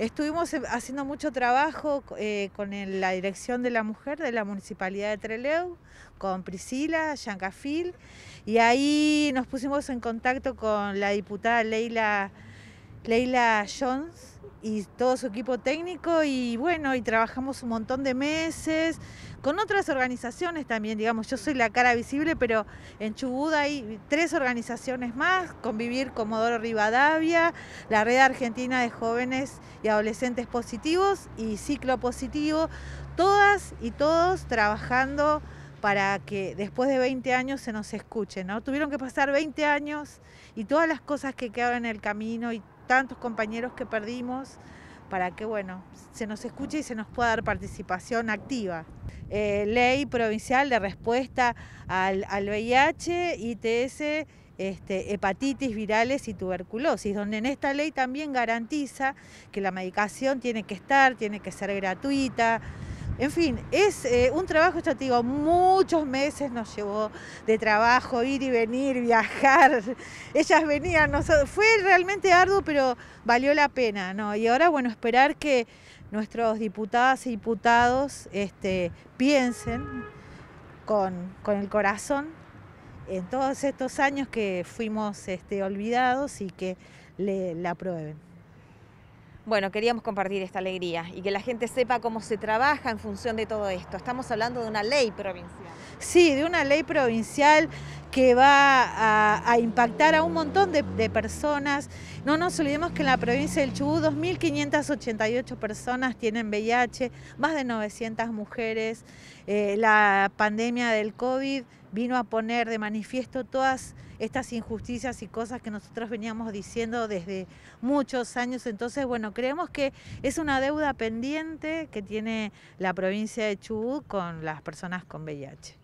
Estuvimos eh, haciendo mucho trabajo eh, con la dirección de la mujer de la Municipalidad de Treleu, con Priscila Yancafil, y ahí nos pusimos en contacto con la diputada Leila Leila Jones y todo su equipo técnico y bueno, y trabajamos un montón de meses con otras organizaciones también, digamos, yo soy la cara visible, pero en Chubut hay tres organizaciones más, Convivir Comodoro Rivadavia, la Red Argentina de Jóvenes y Adolescentes Positivos y Ciclo Positivo, todas y todos trabajando para que después de 20 años se nos escuche, ¿no? Tuvieron que pasar 20 años y todas las cosas que quedaron en el camino y tantos compañeros que perdimos, para que bueno, se nos escuche y se nos pueda dar participación activa. Eh, ley provincial de respuesta al, VIH, ITS, este, hepatitis virales y tuberculosis, donde en esta ley también garantiza que la medicación tiene que estar, tiene que ser gratuita. En fin, es eh, un trabajo, yo te digo, muchos meses nos llevó de trabajo, ir y venir, viajar. Ellas venían, fue realmente arduo, pero valió la pena, ¿no? Y ahora, bueno, esperar que nuestros diputadas y diputados este, piensen con, el corazón en todos estos años que fuimos este, olvidados y que le, la aprueben. Bueno, queríamos compartir esta alegría y que la gente sepa cómo se trabaja en función de todo esto. Estamos hablando de una ley provincial. Sí, de una ley provincial que va a, impactar a un montón de, personas. No nos olvidemos que en la provincia del Chubut 2.588 personas tienen VIH, más de 900 mujeres. Eh, la pandemia del COVID vino a poner de manifiesto todas estas injusticias y cosas que nosotros veníamos diciendo desde muchos años. Entonces, bueno, creemos que es una deuda pendiente que tiene la provincia de Chubut con las personas con VIH.